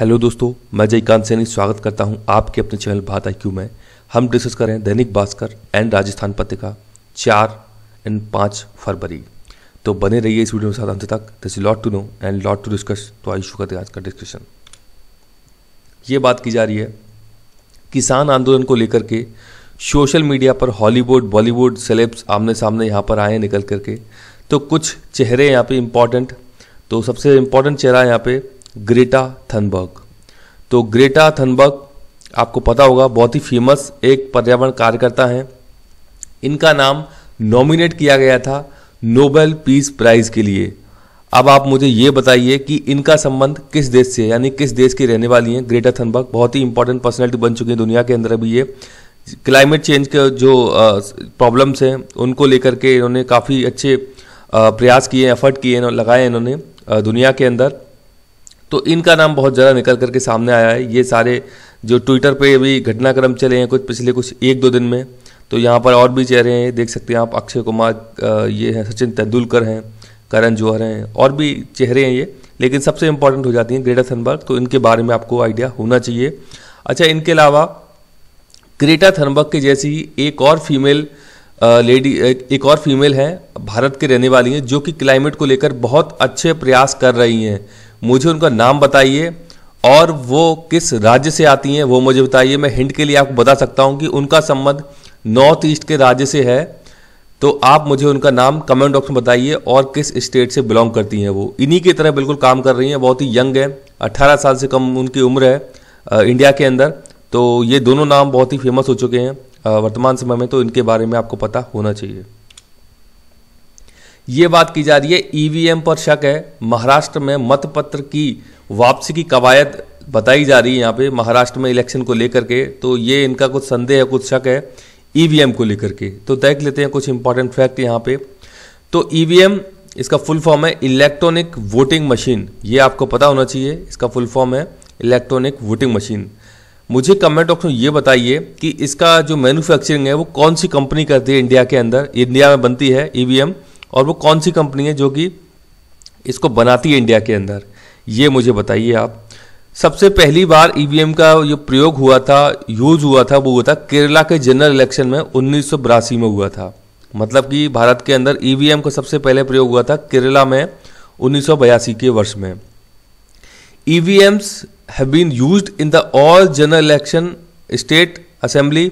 hello दोस्तों मैं जयकांत सैनी स्वागत करता हूं आपके अपने चैनल भारत आई में हम डिस्कस कर रहे हैं दैनिक भास्कर एंड राजस्थान पत्रिका चार एंड पाँच फरवरी तो बने रहिए इस वीडियो के साथ अंत तक this lot to know and lot to discuss तो आई शुक्र आज का डिस्कशन ये बात की जा रही है किसान आंदोलन को लेकर के सोशल मीडिया पर हॉलीवुड बॉलीवुड सेलेब्स आमने सामने यहाँ पर आए निकल करके तो कुछ चेहरे यहाँ पे इम्पॉर्टेंट तो सबसे इम्पॉर्टेंट चेहरा यहाँ पे ग्रेटा थनबर्ग तो ग्रेटा थनबर्ग आपको पता होगा बहुत ही फेमस एक पर्यावरण कार्यकर्ता हैं इनका नाम नॉमिनेट किया गया था नोबेल पीस प्राइज के लिए अब आप मुझे ये बताइए कि इनका संबंध किस देश से यानी किस देश की रहने वाली हैं ग्रेटा थनबर्ग बहुत ही इंपॉर्टेंट पर्सनैलिटी बन चुकी है दुनिया के अंदर अभी ये क्लाइमेट चेंज के जो प्रॉब्लम्स हैं उनको लेकर के इन्होंने काफ़ी अच्छे प्रयास किए एफर्ट किए लगाए इन्होंने दुनिया के अंदर तो इनका नाम बहुत ज़्यादा निकल करके सामने आया है ये सारे जो ट्विटर पे अभी घटनाक्रम चले हैं कुछ पिछले कुछ एक दो दिन में तो यहाँ पर और भी चेहरे हैं देख सकते हैं आप अक्षय कुमार ये हैं सचिन तेंदुलकर हैं करण जौहर हैं और भी चेहरे हैं ये लेकिन सबसे इंपॉर्टेंट हो जाती हैं ग्रेटर थनबर्ग तो इनके बारे में आपको आइडिया होना चाहिए अच्छा इनके अलावा ग्रेटा थनबर्ग के जैसी ही एक और फीमेल लेडी एक और फीमेल हैं भारत के रहने वाली हैं जो कि क्लाइमेट को लेकर बहुत अच्छे प्रयास कर रही हैं मुझे उनका नाम बताइए और वो किस राज्य से आती हैं वो मुझे बताइए मैं हिंट के लिए आपको बता सकता हूँ कि उनका संबंध नॉर्थ ईस्ट के राज्य से है तो आप मुझे उनका नाम कमेंट बॉक्स में बताइए और किस स्टेट से बिलोंग करती हैं वो इन्हीं की तरह बिल्कुल काम कर रही हैं बहुत ही यंग है अट्ठारह साल से कम उनकी उम्र है इंडिया के अंदर तो ये दोनों नाम बहुत ही फेमस हो चुके हैं वर्तमान समय में तो इनके बारे में आपको पता होना चाहिए ये बात की जा रही है ईवीएम e पर शक है महाराष्ट्र में मतपत्र की वापसी की कवायद बताई जा रही है यहाँ पे महाराष्ट्र में इलेक्शन को लेकर के तो ये इनका कुछ संदेह है कुछ शक है ईवीएम e को लेकर के तो देख लेते हैं कुछ इंपॉर्टेंट फैक्ट यहाँ पे तो ईवीएम e इसका फुल फॉर्म है इलेक्ट्रॉनिक वोटिंग मशीन ये आपको पता होना चाहिए इसका फुल फॉर्म है इलेक्ट्रॉनिक वोटिंग मशीन मुझे कमेंट ऑप्शन में ये बताइए कि इसका जो मैन्युफैक्चरिंग है वो कौन सी कंपनी करती है इंडिया के अंदर इंडिया में बनती है ईवीएम और वो कौन सी कंपनी है जो कि इसको बनाती है इंडिया के अंदर ये मुझे बताइए आप सबसे पहली बार ईवीएम e का जो प्रयोग हुआ था यूज हुआ था वो हुआ था केरला के जनरल इलेक्शन में उन्नीस में हुआ था मतलब कि भारत के अंदर ईवीएम e का सबसे पहले प्रयोग हुआ था केरला में उन्नीस के वर्ष में EVMs have been use in the all general election state assembly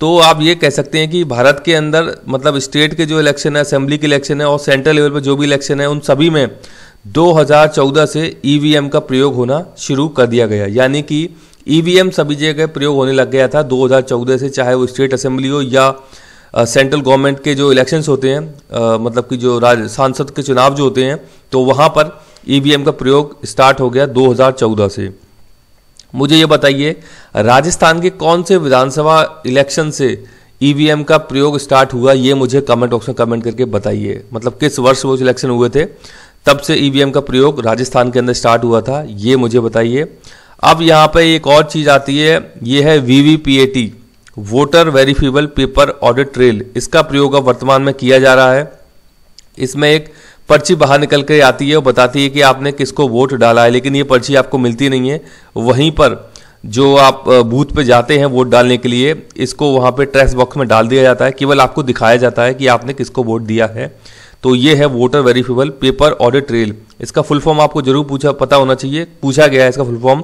तो आप ये कह सकते हैं कि भारत के अंदर मतलब स्टेट के जो इलेक्शन है असेंबली के इलेक्शन है और सेंट्रल लेवल पर जो भी इलेक्शन है उन सभी में 2014 से ई e का प्रयोग होना शुरू कर दिया गया यानी कि ई e सभी जगह प्रयोग होने लग गया था 2014 से चाहे वो स्टेट असेंबली हो या सेंट्रल गवर्नमेंट के जो इलेक्शंस होते हैं आ, मतलब कि जो राज सांसद के चुनाव जो होते हैं तो वहाँ पर ई e का प्रयोग स्टार्ट हो गया 2014 से मुझे ये बताइए राजस्थान के कौन से विधानसभा इलेक्शन से ईवीएम e का प्रयोग स्टार्ट हुआ ये मुझे कमेंट में कमेंट करके बताइए मतलब किस वर्ष वो इलेक्शन हुए थे तब से ईवीएम e का प्रयोग राजस्थान के अंदर स्टार्ट हुआ था ये मुझे बताइए अब यहाँ पे एक और चीज़ आती है ये है VVPAT voter verifiable paper audit trail इसका प्रयोग अब वर्तमान में किया जा रहा है इसमें एक पर्ची बाहर निकल के आती है और बताती है कि आपने किसको वोट डाला है लेकिन ये पर्ची आपको मिलती नहीं है वहीं पर जो आप बूथ पे जाते हैं वोट डालने के लिए इसको वहाँ पे ट्रेस बॉक्स में डाल दिया जाता है केवल आपको दिखाया जाता है कि आपने किसको वोट दिया है तो ये है voter verifiable paper audit trail इसका फुल फॉर्म आपको जरूर पूछा पता होना चाहिए पूछा गया है इसका फुल फॉर्म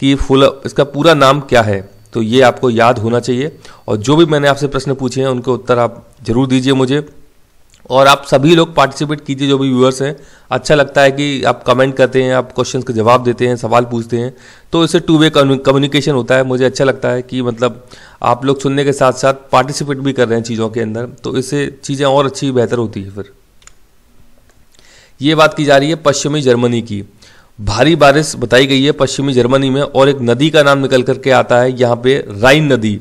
कि फुल इसका पूरा नाम क्या है तो ये आपको याद होना चाहिए और जो भी मैंने आपसे प्रश्न पूछे हैं उनके उत्तर आप जरूर दीजिए मुझे और आप सभी लोग पार्टिसिपेट कीजिए जो भी व्यूअर्स हैं अच्छा लगता है कि आप कमेंट करते हैं आप क्वेश्चंस के जवाब देते हैं सवाल पूछते हैं तो इससे टू वे कम्युनिकेशन होता है मुझे अच्छा लगता है कि मतलब आप लोग सुनने के साथ साथ पार्टिसिपेट भी कर रहे हैं चीज़ों के अंदर तो इससे चीज़ें और अच्छी बेहतर होती है फिर ये बात की जा रही है पश्चिमी जर्मनी की भारी बारिश बताई गई है पश्चिमी जर्मनी में और एक नदी का नाम निकल करके आता है यहाँ पे राइन नदी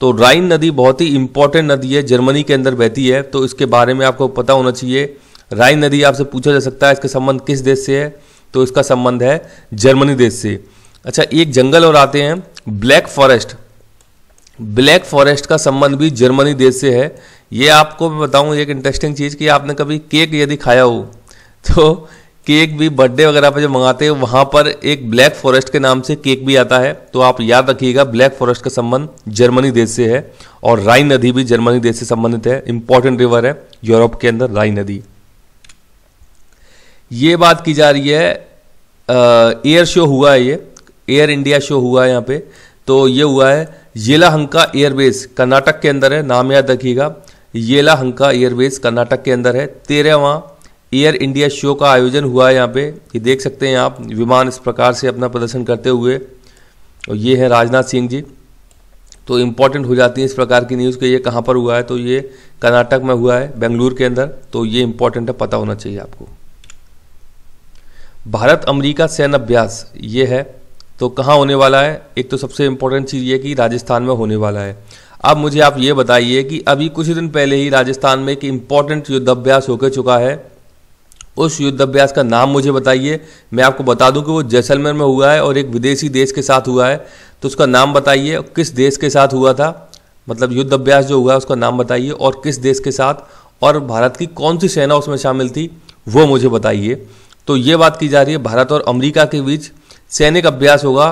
तो राइन नदी बहुत ही इंपॉर्टेंट नदी है जर्मनी के अंदर बहती है तो इसके बारे में आपको पता होना चाहिए राइन नदी आपसे पूछा जा सकता है इसका संबंध किस देश से है तो इसका संबंध है जर्मनी देश से अच्छा एक जंगल और आते हैं ब्लैक फॉरेस्ट ब्लैक फॉरेस्ट का संबंध भी जर्मनी देश से है ये आपको मैं बताऊँ एक इंटरेस्टिंग चीज़ कि आपने कभी केक यदि खाया हो तो केक भी बर्थडे वगैरह पर जो मंगाते हैं वहां पर एक ब्लैक फॉरेस्ट के नाम से केक भी आता है तो आप याद रखिएगा ब्लैक फॉरेस्ट का संबंध जर्मनी देश से है और राइन नदी भी जर्मनी देश से संबंधित है इंपॉर्टेंट रिवर है यूरोप के अंदर राइन नदी ये बात की जा रही है एयर शो हुआ है ये एयर इंडिया शो हुआ है यहाँ पे तो ये हुआ है हंका एयरबेस कर्नाटक के अंदर है नाम याद रखिएगा येलाहंका एयरबेस कर्नाटक के अंदर है तेरहवा एयर इंडिया शो का आयोजन हुआ है यहाँ पे ये देख सकते हैं आप विमान इस प्रकार से अपना प्रदर्शन करते हुए और ये है राजनाथ सिंह जी तो इम्पॉर्टेंट हो जाती है इस प्रकार की न्यूज़ कि ये कहाँ पर हुआ है तो ये कर्नाटक में हुआ है बेंगलुरु के अंदर तो ये इम्पोर्टेंट है पता होना चाहिए आपको भारत अमेरिका सैन्य अभ्यास ये है तो कहाँ होने वाला है एक तो सबसे इम्पोर्टेंट चीज़ ये कि राजस्थान में होने वाला है अब मुझे आप ये बताइए कि अभी कुछ ही दिन पहले ही राजस्थान में एक इम्पॉर्टेंट युद्धाभ्यास होकर चुका है उस युद्धाभ्यास का नाम मुझे बताइए मैं आपको बता दूं कि वो जैसलमेर में हुआ है और एक विदेशी देश के साथ हुआ है तो उसका नाम बताइए किस देश के साथ हुआ था मतलब युद्ध अभ्यास जो हुआ है उसका नाम बताइए और किस देश के साथ और भारत की कौन सी सेना उसमें शामिल थी वो मुझे बताइए तो ये बात की जा रही है भारत और अमरीका के बीच सैनिक अभ्यास होगा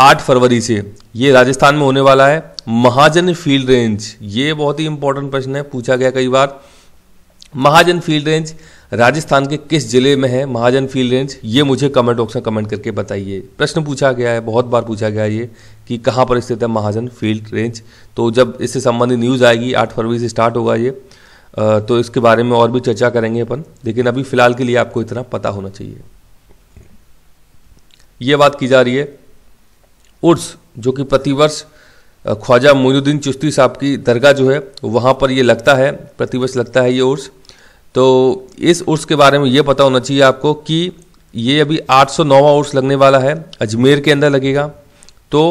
आठ फरवरी से ये राजस्थान में होने वाला है महाजन फील्ड रेंज ये बहुत ही इंपॉर्टेंट प्रश्न है पूछा गया कई बार महाजन फील्ड रेंज राजस्थान के किस जिले में है महाजन फील्ड रेंज ये मुझे कमेंट बॉक्स में कमेंट करके बताइए प्रश्न पूछा गया है बहुत बार पूछा गया है ये कि कहाँ पर स्थित है महाजन फील्ड रेंज तो जब इससे संबंधित न्यूज़ आएगी आठ फरवरी से स्टार्ट होगा ये तो इसके बारे में और भी चर्चा करेंगे अपन लेकिन अभी फ़िलहाल के लिए आपको इतना पता होना चाहिए ये बात की जा रही है उर्स जो कि प्रतिवर्ष ख्वाजा मोइनुद्दीन चुस्ती साहब की दरगाह जो है वहाँ पर ये लगता है प्रतिवर्ष लगता है ये उर्स तो इस उर्स के बारे में ये पता होना चाहिए आपको कि ये अभी आठ सौ नौवा उर्स लगने वाला है अजमेर के अंदर लगेगा तो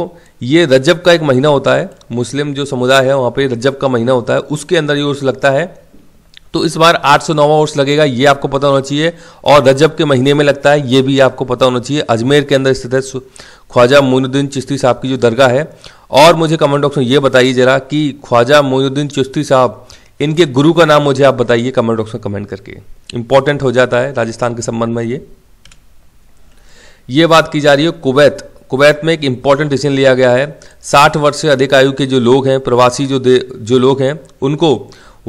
ये रजब का एक महीना होता है मुस्लिम जो समुदाय है वहाँ पे रजब का महीना होता है उसके अंदर ये उर्स लगता है तो इस बार आठ सौ नौवा उर्स लगेगा ये आपको पता होना चाहिए और रजब के महीने में लगता है ये भी आपको पता होना चाहिए अजमेर के अंदर स्थित है ख्वाजा मोनुद्दीन चिश्ती साहब की जो दरगाह है और मुझे कमेंट बॉक्स में ये बताइए ज़रा कि ख्वाजा मोइनुद्दीन चिश्ती साहब इनके गुरु का नाम मुझे आप बताइए कमेंट बॉक्स में कमेंट करके इंपॉर्टेंट हो जाता है राजस्थान के संबंध में ये ये बात की जा रही है कुवैत कुवैत में एक इंपॉर्टेंट डिसीजन लिया गया है साठ वर्ष से अधिक आयु के जो लोग हैं प्रवासी जो जो लोग हैं उनको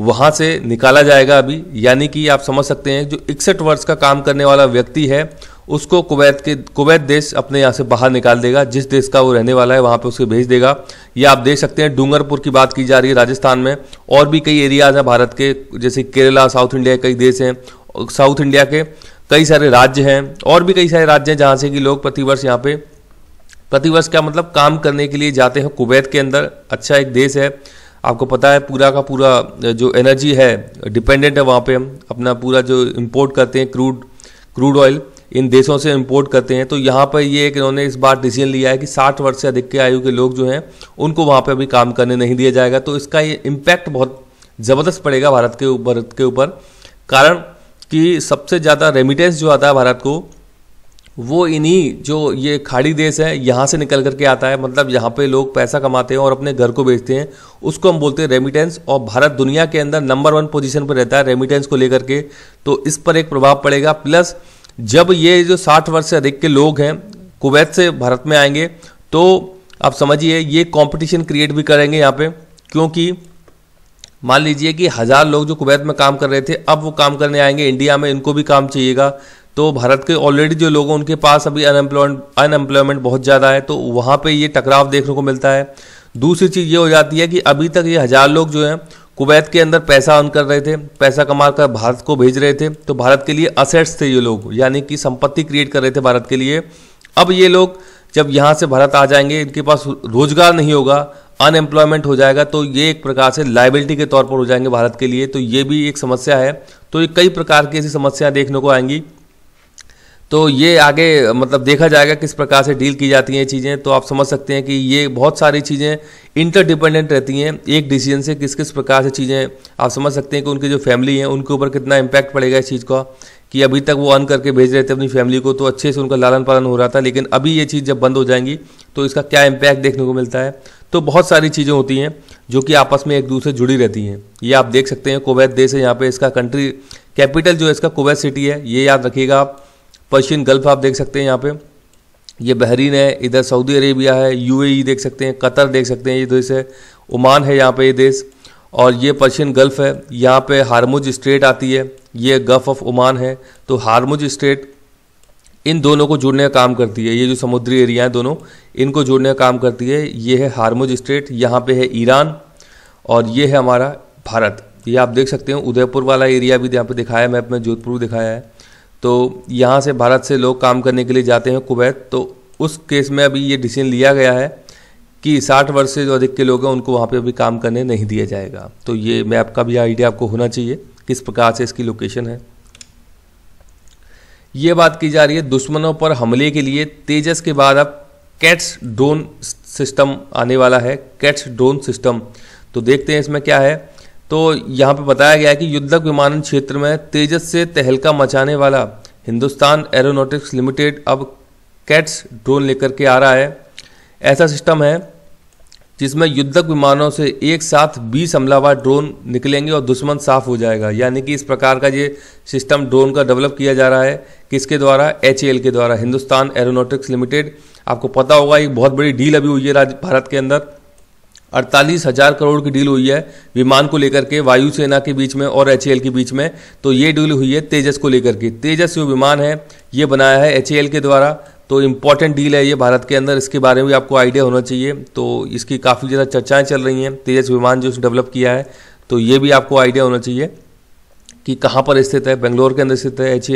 वहां से निकाला जाएगा अभी यानी कि आप समझ सकते हैं जो इकसठ वर्ष का काम करने वाला व्यक्ति है उसको कुवैत के कुवैत देश अपने यहाँ से बाहर निकाल देगा जिस देश का वो रहने वाला है वहाँ पे उसे भेज देगा या आप देख सकते हैं डूंगरपुर की बात की जा रही है राजस्थान में और भी कई एरियाज़ हैं भारत के जैसे केरला साउथ इंडिया कई देश हैं साउथ इंडिया के कई सारे राज्य हैं और भी कई सारे राज्य हैं जहाँ से कि लोग प्रतिवर्ष यहाँ पे प्रतिवर्ष का मतलब काम करने के लिए जाते हैं कुवैत के अंदर अच्छा एक देश है आपको पता है पूरा का पूरा जो एनर्जी है डिपेंडेंट है वहाँ पे हम अपना पूरा जो इम्पोर्ट करते हैं क्रूड क्रूड ऑयल इन देशों से इम्पोर्ट करते हैं तो यहाँ पर ये एक इन्होंने इस बार डिसीजन लिया है कि 60 वर्ष से अधिक के आयु के लोग जो हैं उनको वहाँ पर अभी काम करने नहीं दिया जाएगा तो इसका ये इम्पैक्ट बहुत ज़बरदस्त पड़ेगा भारत के ऊपर के ऊपर कारण कि सबसे ज़्यादा रेमिटेंस जो आता है भारत को वो इन्हीं जो ये खाड़ी देश है यहाँ से निकल करके आता है मतलब यहाँ पे लोग पैसा कमाते हैं और अपने घर को बेचते हैं उसको हम बोलते हैं रेमिटेंस और भारत दुनिया के अंदर नंबर वन पोजीशन पर रहता है रेमिटेंस को लेकर के तो इस पर एक प्रभाव पड़ेगा प्लस जब ये जो 60 वर्ष से अधिक के लोग हैं कुवैत से भारत में आएंगे तो आप समझिए ये कंपटीशन क्रिएट भी करेंगे यहाँ पे क्योंकि मान लीजिए कि हज़ार लोग जो कुवैत में काम कर रहे थे अब वो काम करने आएंगे इंडिया में इनको भी काम चाहिएगा तो भारत के ऑलरेडी जो लोग हैं उनके पास अभी अनएम्प्लॉयमेंट अनएम्प्लॉयमेंट बहुत ज़्यादा है तो वहाँ पर ये टकराव देखने को मिलता है दूसरी चीज़ ये हो जाती है कि अभी तक ये हज़ार लोग जो हैं कुवैत के अंदर पैसा अर्न कर रहे थे पैसा कमा कर भारत को भेज रहे थे तो भारत के लिए असेट्स थे ये लोग यानी कि संपत्ति क्रिएट कर रहे थे भारत के लिए अब ये लोग जब यहाँ से भारत आ जाएंगे इनके पास रोजगार नहीं होगा अनएम्प्लॉयमेंट हो जाएगा तो ये एक प्रकार से लाइबिलिटी के तौर पर हो जाएंगे भारत के लिए तो ये भी एक समस्या है तो ये कई प्रकार की ऐसी समस्याएं देखने को आएंगी तो ये आगे मतलब देखा जाएगा किस प्रकार से डील की जाती हैं चीज़ें तो आप समझ सकते हैं कि ये बहुत सारी चीज़ें इंटरडिपेंडेंट रहती हैं एक डिसीजन से किस किस प्रकार से चीज़ें आप समझ सकते हैं कि उनकी जो फैमिली है उनके ऊपर कितना इम्पैक्ट पड़ेगा इस चीज़ का कि अभी तक वो अन करके भेज रहे थे अपनी फैमिली को तो अच्छे से उनका लालन पालन हो रहा था लेकिन अभी ये चीज़ जब बंद हो जाएंगी तो इसका क्या इम्पैक्ट देखने को मिलता है तो बहुत सारी चीज़ें होती हैं जो कि आपस में एक दूसरे से जुड़ी रहती हैं ये आप देख सकते हैं कुवैत देश है यहाँ पे इसका कंट्री कैपिटल जो है इसका कुवैत सिटी है ये याद रखिएगा आप पर्शियन गल्फ आप देख सकते हैं यहाँ पे ये बहरीन है इधर सऊदी अरेबिया है यूएई देख सकते हैं कतर देख सकते हैं ये देश है ओमान है यहाँ पे ये देश और ये पर्शियन गल्फ है यहाँ पे हारमुज स्ट्रेट आती है ये गल्फ ऑफ ओमान है तो हारमुज स्ट्रेट इन दोनों को जोड़ने का काम करती है ये जो समुद्री एरिया है दोनों इनको जोड़ने का काम करती है ये है हारमुज स्ट्रेट यहाँ पे है ईरान और ये है हमारा भारत ये आप देख सकते हैं उदयपुर वाला एरिया भी यहाँ पे दिखाया है मैप में जोधपुर दिखाया है तो यहाँ से भारत से लोग काम करने के लिए जाते हैं कुवैत तो उस केस में अभी ये डिसीजन लिया गया है कि साठ वर्ष से जो अधिक के लोग हैं उनको वहाँ पे अभी काम करने नहीं दिया जाएगा तो ये मैप का भी आइडिया आपको होना चाहिए किस प्रकार से इसकी लोकेशन है ये बात की जा रही है दुश्मनों पर हमले के लिए तेजस के बाद अब कैट्स ड्रोन सिस्टम आने वाला है कैट्स ड्रोन सिस्टम तो देखते हैं इसमें क्या है तो यहाँ पे बताया गया है कि युद्धक विमानन क्षेत्र में तेजस से तहलका मचाने वाला हिंदुस्तान एरोनॉटिक्स लिमिटेड अब कैट्स ड्रोन लेकर के आ रहा है ऐसा सिस्टम है जिसमें युद्धक विमानों से एक साथ बीस हमलावर ड्रोन निकलेंगे और दुश्मन साफ हो जाएगा यानी कि इस प्रकार का ये सिस्टम ड्रोन का डेवलप किया जा रहा है किसके द्वारा एच के द्वारा हिंदुस्तान एरोनॉटिक्स लिमिटेड आपको पता होगा एक बहुत बड़ी डील अभी हुई है भारत के अंदर अड़तालीस हज़ार करोड़ की डील हुई है विमान को लेकर के वायुसेना के बीच में और एच के बीच में तो ये डील हुई है तेजस को लेकर के तेजस जो विमान है ये बनाया है एच के द्वारा तो इम्पॉर्टेंट डील है ये भारत के अंदर इसके बारे में भी आपको आइडिया होना चाहिए तो इसकी काफ़ी ज़्यादा चर्चाएँ चल रही हैं तेजस विमान जो डेवलप किया है तो ये भी आपको आइडिया होना चाहिए कि कहाँ पर स्थित है बेंगलोर के अंदर स्थित है एच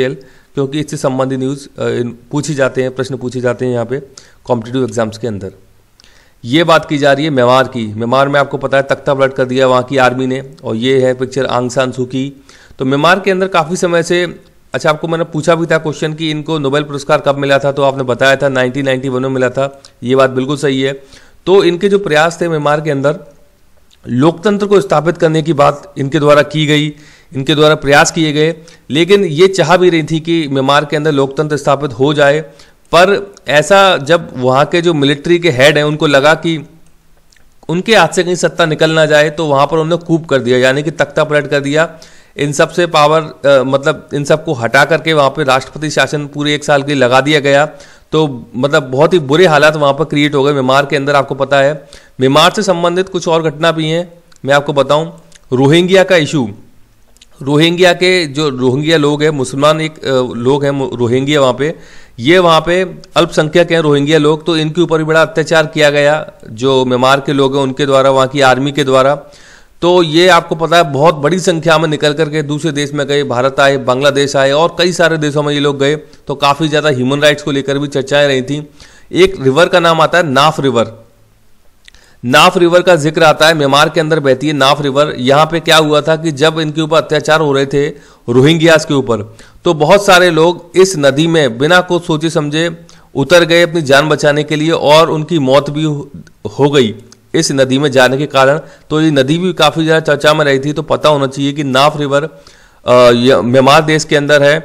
क्योंकि इससे संबंधित न्यूज़ पूछी जाते हैं प्रश्न पूछे जाते हैं यहाँ पे कॉम्पिटेटिव एग्जाम्स के अंदर ये बात की जा रही है म्यांमार की म्यांमार में आपको पता है तख्ता पलट कर दिया वहाँ की आर्मी ने और ये है पिक्चर आंग सान सू की तो म्यांमार के अंदर काफ़ी समय से अच्छा आपको मैंने पूछा भी था क्वेश्चन कि इनको नोबेल पुरस्कार कब मिला था तो आपने बताया था 1991 में मिला था ये बात बिल्कुल सही है तो इनके जो प्रयास थे म्यांमार के अंदर लोकतंत्र को स्थापित करने की बात इनके द्वारा की गई इनके द्वारा प्रयास किए गए लेकिन ये चाह भी रही थी कि म्यांमार के अंदर लोकतंत्र स्थापित हो जाए पर ऐसा जब वहाँ के जो मिलिट्री के हेड हैं उनको लगा कि उनके हाथ से कहीं सत्ता निकल ना जाए तो वहाँ पर उन्होंने कूप कर दिया यानी कि तख्ता पलट कर दिया इन सब से पावर आ, मतलब इन सब को हटा करके वहाँ पर राष्ट्रपति शासन पूरे एक साल के लिए लगा दिया गया तो मतलब बहुत ही बुरे हालात वहाँ पर क्रिएट हो गए म्यांमार के अंदर आपको पता है म्यांमार से संबंधित कुछ और घटना भी हैं मैं आपको बताऊँ रोहिंग्या का इशू रोहिंग्या के जो रोहिंग्या लोग हैं मुसलमान एक लोग हैं रोहिंग्या वहाँ पे ये वहाँ पे अल्पसंख्यक हैं रोहिंग्या लोग तो इनके ऊपर भी बड़ा अत्याचार किया गया जो म्यांमार के लोग हैं उनके द्वारा वहाँ की आर्मी के द्वारा तो ये आपको पता है बहुत बड़ी संख्या में निकल करके दूसरे देश में गए भारत आए बांग्लादेश आए और कई सारे देशों में ये लोग गए तो काफ़ी ज़्यादा ह्यूमन राइट्स को लेकर भी चर्चाएं रही थी एक रिवर का नाम आता है नाफ रिवर नाफ रिवर का जिक्र आता है म्यांमार के अंदर बहती है नाफ रिवर यहाँ पे क्या हुआ था कि जब इनके ऊपर अत्याचार हो रहे थे रोहिंग्यास के ऊपर तो बहुत सारे लोग इस नदी में बिना कुछ सोचे समझे उतर गए अपनी जान बचाने के लिए और उनकी मौत भी हो गई इस नदी में जाने के कारण तो ये नदी भी काफ़ी ज़्यादा चर्चा में रही थी तो पता होना चाहिए कि नाफ रिवर म्यांमार देश के अंदर है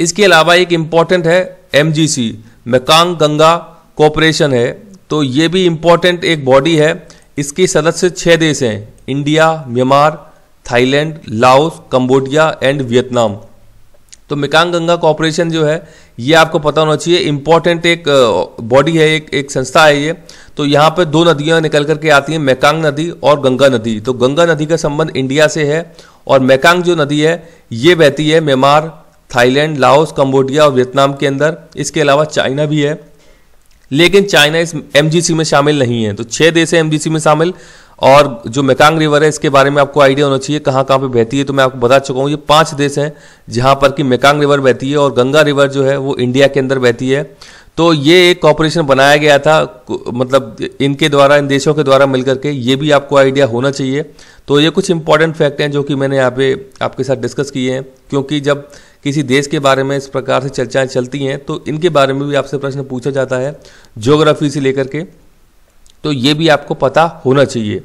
इसके अलावा एक इम्पॉर्टेंट है M G C Mekong Ganga cooperation है तो ये भी इम्पोर्टेंट एक बॉडी है इसके सदस्य छः देश हैं India Myanmar Thailand Laos Cambodia and Vietnam तो मिकांग गंगा कॉपोरेशन जो है ये आपको पता होना चाहिए इम्पॉर्टेंट एक बॉडी है एक एक संस्था है ये तो यहाँ पे दो नदियाँ निकल करके आती हैं मेकांग नदी और गंगा नदी तो गंगा नदी का संबंध इंडिया से है और मेकांग जो नदी है ये बहती है म्यांमार थाईलैंड लाओस कंबोडिया और वियतनाम के अंदर इसके अलावा चाइना भी है लेकिन चाइना इस एम में शामिल नहीं है तो छह देश है एमजीसी में शामिल और जो मेकांग रिवर है इसके बारे में आपको आइडिया होना चाहिए कहाँ कहाँ पे बहती है तो मैं आपको बता चुका हूँ ये पांच देश हैं जहाँ पर कि मेकांग रिवर बहती है और गंगा रिवर जो है वो इंडिया के अंदर बहती है तो ये एक कॉपरेशन बनाया गया था मतलब इनके द्वारा इन देशों के द्वारा मिलकर के ये भी आपको आइडिया होना चाहिए तो ये कुछ इंपॉर्टेंट फैक्ट हैं जो कि मैंने यहाँ पे आपके साथ डिस्कस किए हैं क्योंकि जब किसी देश के बारे में इस प्रकार से चर्चाएं चलती हैं तो इनके बारे में भी आपसे प्रश्न पूछा जाता है ज्योग्राफी से लेकर के तो ये भी आपको पता होना चाहिए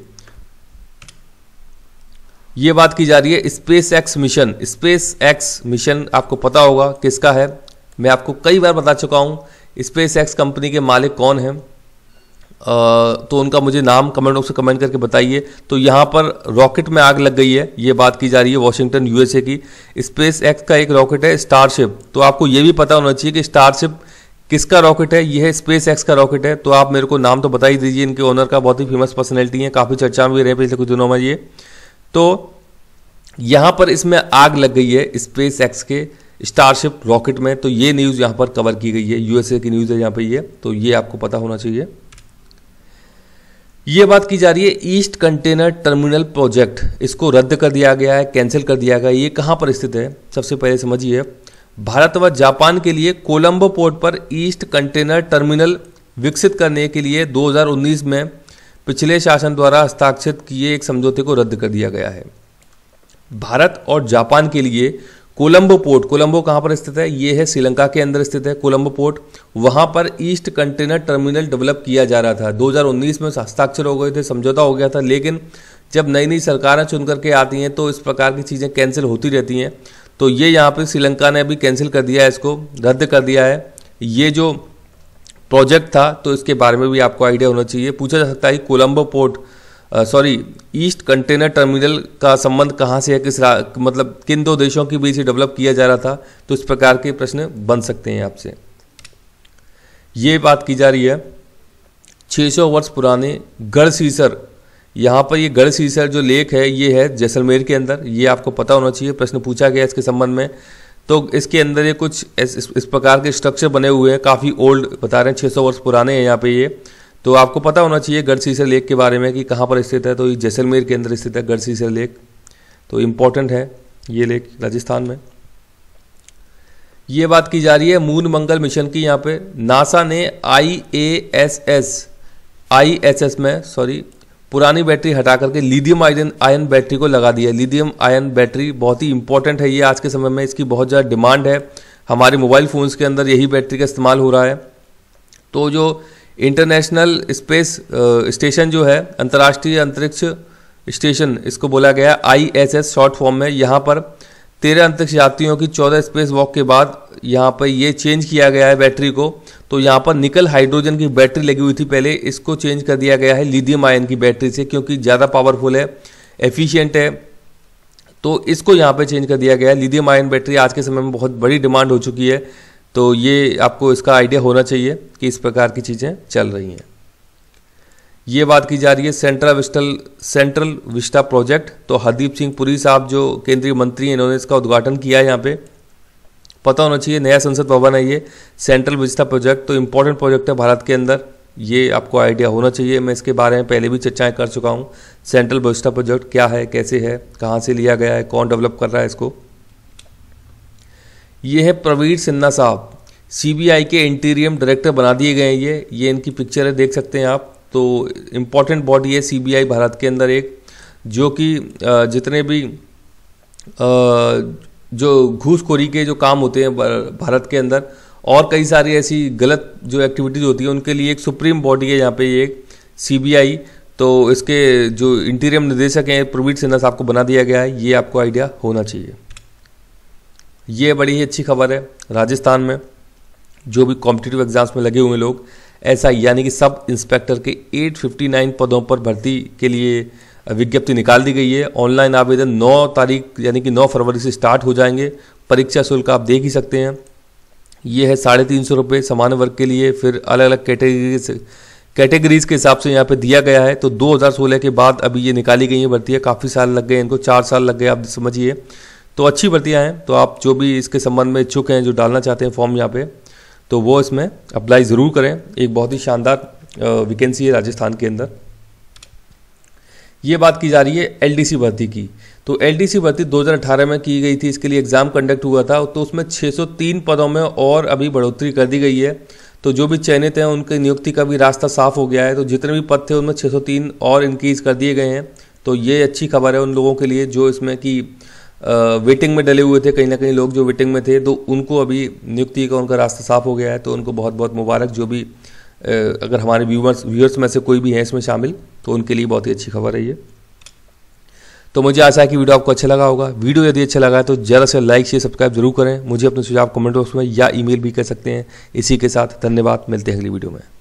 ये बात की जा रही है SpaceX mission SpaceX mission आपको पता होगा किसका है मैं आपको कई बार बता चुका हूं स्पेस एक्स कंपनी के मालिक कौन हैं तो उनका मुझे नाम कमेंट बॉक्स में कमेंट करके बताइए तो यहाँ पर रॉकेट में आग लग गई है ये बात की जा रही है वॉशिंगटन यूएसए की स्पेस एक्स का एक रॉकेट है स्टारशिप तो आपको ये भी पता होना चाहिए कि स्टारशिप किसका रॉकेट है यह स्पेस एक्स का रॉकेट है तो आप मेरे को नाम तो बता ही दीजिए इनके ओनर का बहुत ही फेमस पर्सनैलिटी है काफ़ी चर्चा में भी रहे पिछले कुछ दिनों में ये तो यहाँ पर इसमें आग लग गई है स्पेस एक्स के स्टारशिप रॉकेट में तो ये न्यूज़ यहाँ पर कवर की गई है यूएसए की न्यूज़ है यहाँ पर ये तो ये आपको पता होना चाहिए ये बात की जा रही है ईस्ट कंटेनर टर्मिनल प्रोजेक्ट इसको रद्द कर दिया गया है कैंसिल कर दिया गया ये कहाँ पर स्थित है सबसे पहले समझिए भारत व जापान के लिए कोलंबो पोर्ट पर ईस्ट कंटेनर टर्मिनल विकसित करने के लिए 2019 में पिछले शासन द्वारा हस्ताक्षरित किए एक समझौते को रद्द कर दिया गया है भारत और जापान के लिए कोलंबो पोर्ट कोलंबो कहाँ पर स्थित है ये है श्रीलंका के अंदर स्थित है कोलंबो पोर्ट वहां पर ईस्ट कंटेनर टर्मिनल डेवलप किया जा रहा था 2019 में हस्ताक्षर हो गए थे समझौता हो गया था लेकिन जब नई नई सरकारें चुन करके आती हैं तो इस प्रकार की चीज़ें कैंसिल होती रहती हैं तो ये यहाँ पर श्रीलंका ने अभी कैंसिल कर दिया है इसको रद्द कर दिया है ये जो प्रोजेक्ट था तो इसके बारे में भी आपको आइडिया होना चाहिए पूछा जा सकता है Colombo port sorry east container terminal का संबंध कहाँ से है किस मतलब किन दो देशों के बीच डेवलप किया जा रहा था तो इस प्रकार के प्रश्न बन सकते हैं आपसे ये बात की जा रही है 600 वर्ष पुराने गढ़ सीसर यहाँ पर ये गढ़ सीसर जो लेक है ये है जैसलमेर के अंदर ये आपको पता होना चाहिए प्रश्न पूछा गया इसके संबंध में तो इसके अंदर ये कुछ इस, इस, प्रकार के स्ट्रक्चर बने हुए हैं काफ़ी ओल्ड बता रहे हैं 600 वर्ष पुराने हैं यहाँ पे ये तो आपको पता होना चाहिए गढ़सीसर लेक के बारे में कि कहाँ पर स्थित है तो ये जैसलमेर के अंदर स्थित है गढ़सीसर लेक तो इम्पोर्टेंट है ये लेक राजस्थान में ये बात की जा रही है मून मंगल मिशन की यहाँ पे नासा ने I A S S I S S में सॉरी पुरानी बैटरी हटा करके लिडियम आयन आयन बैटरी को लगा दिया लीडियम आयन बैटरी बहुत ही इंपॉर्टेंट है ये आज के समय में इसकी बहुत ज़्यादा डिमांड है हमारे मोबाइल फ़ोन्स के अंदर यही बैटरी का इस्तेमाल हो रहा है तो जो इंटरनेशनल स्पेस स्टेशन जो है अंतर्राष्ट्रीय अंतरिक्ष स्टेशन इसको बोला गया I S S short form में यहाँ पर तेरह अंतरिक्ष यात्रियों की चौदह स्पेस वॉक के बाद यहाँ पर ये चेंज किया गया है बैटरी को तो यहाँ पर निकल हाइड्रोजन की बैटरी लगी हुई थी पहले इसको चेंज कर दिया गया है लिदियम आयन की बैटरी से क्योंकि ज़्यादा पावरफुल है एफिशिएंट है तो इसको यहाँ पर चेंज कर दिया गया है लिदियम आयन बैटरी आज के समय में बहुत बड़ी डिमांड हो चुकी है तो ये आपको इसका आइडिया होना चाहिए कि इस प्रकार की चीज़ें चल रही हैं ये बात की जा रही है central vista central vista project तो हरदीप सिंह पुरी साहब जो केंद्रीय मंत्री हैं इन्होंने इसका उद्घाटन किया है यहाँ पे पता होना चाहिए नया संसद भवन है ये सेंट्रल विस्टा प्रोजेक्ट तो इम्पोर्टेंट प्रोजेक्ट है भारत के अंदर ये आपको आइडिया होना चाहिए मैं इसके बारे में पहले भी चर्चाएं कर चुका हूँ सेंट्रल विस्टा प्रोजेक्ट क्या है कैसे है कहाँ से लिया गया है कौन डेवलप कर रहा है इसको ये है प्रवीण सिन्हा साहब सीबीआई के इंटीरियम डायरेक्टर बना दिए गए हैं ये ये इनकी पिक्चर है देख सकते हैं आप तो इम्पॉर्टेंट बॉडी है सीबीआई भारत के अंदर एक जो कि जितने भी जो घूसखोरी के जो काम होते हैं भारत के अंदर और कई सारी ऐसी गलत जो एक्टिविटीज़ होती है उनके लिए एक सुप्रीम बॉडी है यहाँ पे ये सीबीआई तो इसके जो इंटीरियम निदेशक हैं प्रवीण सिन्हा साहब को बना दिया गया है ये आपको आइडिया होना चाहिए ये बड़ी ही अच्छी खबर है राजस्थान में जो भी कॉम्पिटेटिव एग्जाम्स में लगे हुए लोग ऐसा यानी कि सब इंस्पेक्टर के 859 पदों पर भर्ती के लिए विज्ञप्ति निकाल दी गई है ऑनलाइन आवेदन 9 तारीख यानी कि 9 फरवरी से स्टार्ट हो जाएंगे परीक्षा शुल्क आप देख ही सकते हैं ये है साढ़े तीन सौ रुपये सामान्य वर्ग के लिए फिर अलग अलग कैटेगरीज कैटेगरीज के हिसाब से यहाँ पे दिया गया है तो 2016 के बाद अभी ये निकाली गई है भर्ती है काफ़ी साल लग गए इनको चार साल लग गए आप समझिए तो अच्छी भर्तियाँ हैं तो आप जो भी इसके संबंध में इच्छुक हैं जो डालना चाहते हैं फॉर्म यहाँ पे तो वो इसमें अप्लाई ज़रूर करें एक बहुत ही शानदार वैकेंसी है राजस्थान के अंदर ये बात की जा रही है एलडीसी भर्ती की तो एलडीसी भर्ती 2018 में की गई थी इसके लिए एग्ज़ाम कंडक्ट हुआ था तो उसमें 603 पदों में और अभी बढ़ोतरी कर दी गई है तो जो भी चयनित हैं उनकी नियुक्ति का भी रास्ता साफ हो गया है तो जितने भी पद थे उनमें 603 और इंक्रीज़ कर दिए गए हैं तो ये अच्छी खबर है उन लोगों के लिए जो इसमें कि वेटिंग में डले हुए थे कहीं ना कहीं लोग जो वेटिंग में थे तो उनको अभी नियुक्ति का उनका रास्ता साफ हो गया है तो उनको बहुत बहुत मुबारक जो भी अगर हमारे व्यूवर्स व्यूअर्स में से कोई भी है इसमें शामिल तो उनके लिए बहुत ही अच्छी खबर है ये तो मुझे आशा है कि वीडियो आपको अच्छा लगा होगा वीडियो यदि अच्छा लगा है तो ज़्यादा से लाइक शेयर सब्सक्राइब जरूर करें मुझे अपने सुझाव कमेंट बॉक्स में या ईमेल भी कर सकते हैं इसी के साथ धन्यवाद मिलते हैं अगली वीडियो में